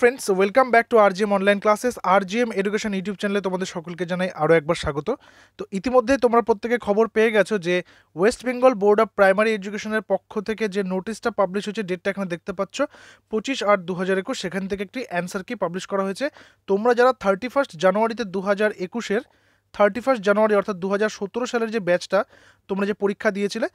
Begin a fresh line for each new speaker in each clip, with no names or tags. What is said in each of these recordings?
friends welcome back to RGM online classes RGM education YouTube চ্যানেলে তোমাদের সকলকে জানাই আরও একবার স্বাগত তো ইতিমধ্যে তোমরা প্রত্যেকে খবর পেয়ে গেছো যে West Bengal board of primary এডুকেশনের পক্ষ থেকে যে নোটিশটা পাবলিশ হয়েছে ডেটটা এখানে দেখতে পাচ্ছ পঁচিশ আট দু হাজার একুশ সেখান থেকে একটি অ্যান্সার কি পাবলিশ করা হয়েছে তোমরা যারা থার্টি ফার্স্ট জানুয়ারিতে দু হাজার একুশের থার্টি ফার্স্ট জানুয়ারি অর্থাৎ দু সালের যে ব্যাচটা তোমরা যে পরীক্ষা দিয়েছিলে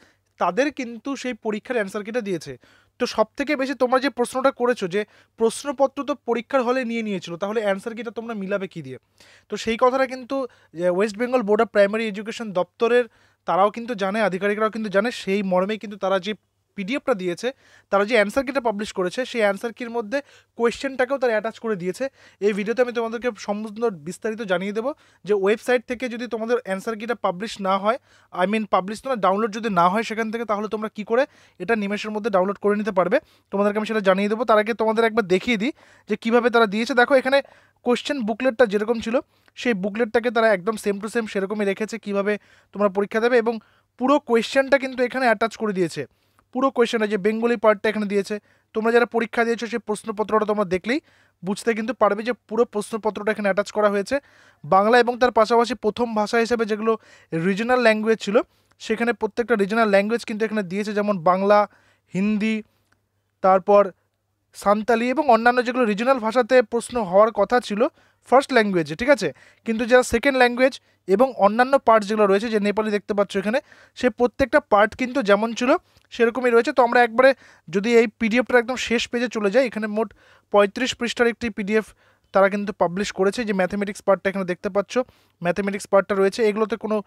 তাদের কিন্তু সেই পরীক্ষার অ্যান্সার কিটা দিয়েছে তো সব থেকে বেশি তোমরা যে প্রশ্নটা করেছো যে প্রশ্নপত্র তো পরীক্ষার হলে নিয়ে নিয়েছিল তাহলে অ্যান্সার কিটা তোমরা মিলাবে কী দিয়ে তো সেই কথাটা কিন্তু West Bengal board of primary education দপ্তরের তারাও কিন্তু জানে আধিকারিকরাও কিন্তু জানে সেই মর্মে কিন্তু তারা যে পিডিএফটা দিয়েছে তারা যে অ্যান্সার কিটা পাবলিশ করেছে সেই অ্যান্সার কির মধ্যে কোয়েশ্চেনটাকেও তারা অ্যাটাচ করে দিয়েছে এই ভিডিওতে আমি তোমাদেরকে সম্পূর্ণ বিস্তারিত জানিয়ে দেবো যে ওয়েবসাইট থেকে যদি তোমাদের অ্যান্সার কিটা পাবলিশ না হয় আই মিন পাবলিশ তো না ডাউনলোড যদি না হয় সেখান থেকে তাহলে তোমরা কি করে এটা নিমেষের মধ্যে ডাউনলোড করে নিতে পারবে তোমাদেরকে আমি সেটা জানিয়ে দেবো তার আগে তোমাদের একবার দেখিয়ে দিই যে কিভাবে তারা দিয়েছে দেখো এখানে কোশ্চেন বুকলেটটা যেরকম ছিল সেই বুকলেটটাকে তারা একদম সেম টু সেম সেরকমই রেখেছে কিভাবে তোমরা পরীক্ষা দেবে এবং পুরো কোয়েশ্চেনটা কিন্তু এখানে অ্যাটাচ করে দিয়েছে পুরো কোয়েশনে যে বেঙ্গলি পার্টটা এখানে দিয়েছে তোমরা যারা পরীক্ষা দিয়েছো সেই প্রশ্নপত্রটা তোমরা দেখলেই বুঝতে কিন্তু পারবে যে পুরো প্রশ্নপত্রটা এখানে অ্যাটাচ করা হয়েছে বাংলা এবং তার পাশাপাশি প্রথম ভাষা হিসেবে যেগুলো রিজনাল ল্যাঙ্গুয়েজ ছিল সেখানে প্রত্যেকটা রিজনাল ল্যাঙ্গুয়েজ কিন্তু এখানে দিয়েছে যেমন বাংলা হিন্দি তারপর সান্তালি এবং অন্যান্য যেগুলো রিজনাল ভাষাতে প্রশ্ন হওয়ার কথা ছিল ফার্স্ট ল্যাঙ্গুয়েজে ঠিক আছে কিন্তু যারা সেকেন্ড ল্যাঙ্গুয়েজ এবং অন্যান্য পার্ট যেগুলো রয়েছে যে নেপালি দেখতে পাচ্ছ এখানে সে প্রত্যেকটা পার্ট কিন্তু যেমন ছিল সেরকমই রয়েছে তো আমরা একবারে যদি এই পিডিএফটা একদম শেষ পেজে চলে যাই এখানে মোট পঁয়ত্রিশ পৃষ্ঠার একটি পিডিএফ তারা কিন্তু পাবলিশ করেছে যে ম্যাথামেটিক্স পার্টটা এখানে দেখতে পাচ্ছ ম্যাথামেটিক্স পার্টটা রয়েছে এগুলোতে কোনো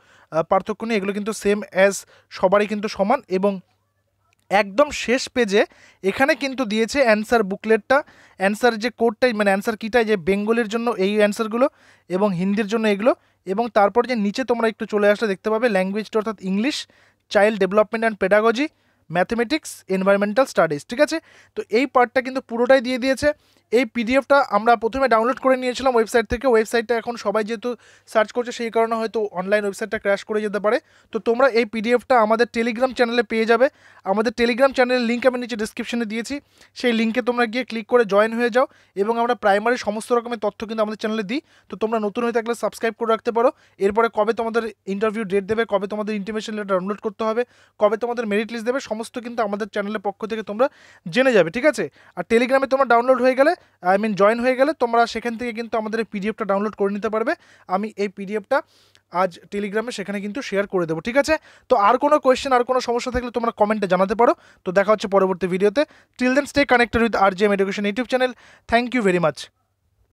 পার্থক্য নেই এগুলো কিন্তু সেম অ্যাজ সবারই কিন্তু সমান এবং একদম শেষ পেজে এখানে কিন্তু দিয়েছে অ্যান্সার বুকলেটটা অ্যান্সার যে কোডটাই মানে অ্যান্সার কীটাই যে বেঙ্গলের জন্য এই অ্যান্সারগুলো এবং হিন্দির জন্য এগুলো এবং তারপর যে নিচে তোমরা একটু চলে আসলে দেখতে পাবে ল্যাঙ্গুয়েজটা অর্থাৎ English child development and pedagogy mathematics environmental studies ঠিক আছে তো এই পার্টটা কিন্তু পুরোটাই দিয়ে দিয়েছে এই পিডিএফটা আমরা প্রথমে ডাউনলোড করে নিয়েছিলাম ওয়েবসাইট থেকে ওয়েবসাইটটা এখন সবাই যেহেতু সার্চ করছে সেই কারণে হয়তো অনলাইন ওয়েবসাইটটা ক্র্যাশ করে যেতে পারে তো তোমরা এই পিডিএফটা আমাদের টেলিগ্রাম চ্যানেলে পেয়ে যাবে আমাদের টেলিগ্রাম চ্যানেলের লিঙ্ক আমি নিচে ডিসক্রিপশনে দিয়েছি সেই লিঙ্কে তোমরা গিয়ে ক্লিক করে জয়েন হয়ে যাও এবং আমরা প্রাইমারি সমস্ত রকমের তথ্য কিন্তু আমাদের চ্যানেলে দিই তো তোমরা নতুন হয়ে থাকলে সাবস্ক্রাইব করে রাখতে পারো এরপরে কবে তোমাদের ইন্টারভিউ ডেট দেবে কবে তোমাদের ইন্টিমেশন লেটার ডাউনলোড করতে হবে কবে তোমাদের মেরিট লিস্ট দেবে সমস্ত কিন্তু আমাদের চ্যানেলের পক্ষ থেকে তোমরা জেনে যাবে ঠিক আছে আর টেলিগ্রামে তোমরা ডাউনলোড হয়ে গেলে আই মিন জয়েন হয়ে গেলে তোমরা সেখান থেকে কিন্তু আমাদের এই পিডিএফটা ডাউনলোড করে নিতে পারবে আমি এই পিডিএফটা আজ টেলিগ্রামে সেখানে কিন্তু শেয়ার করে দেবো ঠিক আছে তো আর কোনো কোয়েশ্চেন আর কোনো সমস্যা থাকলে তোমরা কমেন্টে জানাতে পারো তো দেখা হচ্ছে পরবর্তী ভিডিওতে till then stay connected with R G M education YouTube channel thank you very much